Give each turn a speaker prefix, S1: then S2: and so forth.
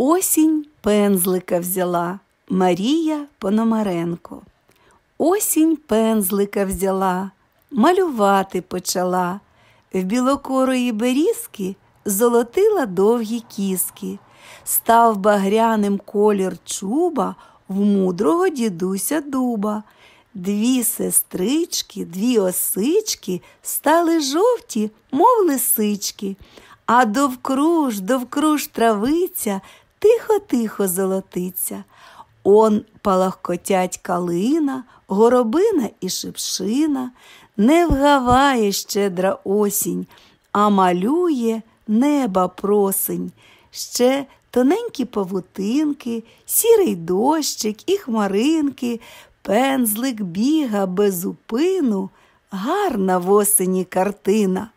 S1: Осінь пензлика взяла Марія Пономаренко. Осінь пензлика взяла, малювати почала, в білокорої берізки золотила довгі кіски, став багряним колір чуба в мудрого дідуся дуба. Дві сестрички, дві осички стали жовті, мов лисички, а довкруж, довкруж травиця тихо-тихо золотиться. Он палахкотять калина, горобина і шипшина, не вгаває щедра осінь, а малює неба просень. Ще тоненькі павутинки, сірий дощик і хмаринки, пензлик біга без упину, гарна в осені
S2: картина.